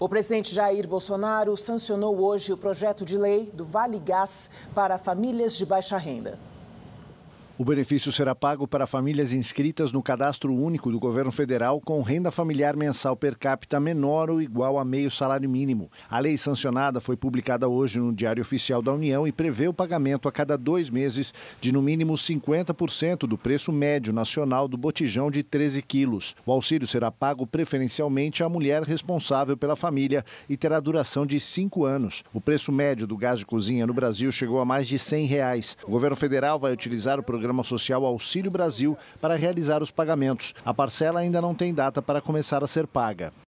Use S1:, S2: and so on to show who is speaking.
S1: O presidente Jair Bolsonaro sancionou hoje o projeto de lei do Vale Gás para famílias de baixa renda.
S2: O benefício será pago para famílias inscritas no cadastro único do governo federal com renda familiar mensal per capita menor ou igual a meio salário mínimo. A lei sancionada foi publicada hoje no Diário Oficial da União e prevê o pagamento a cada dois meses de no mínimo 50% do preço médio nacional do botijão de 13 quilos. O auxílio será pago preferencialmente à mulher responsável pela família e terá duração de cinco anos. O preço médio do gás de cozinha no Brasil chegou a mais de R$ 100. Reais. O governo federal vai utilizar o programa Programa Social Auxílio Brasil para realizar os pagamentos. A parcela ainda não tem data para começar a ser paga.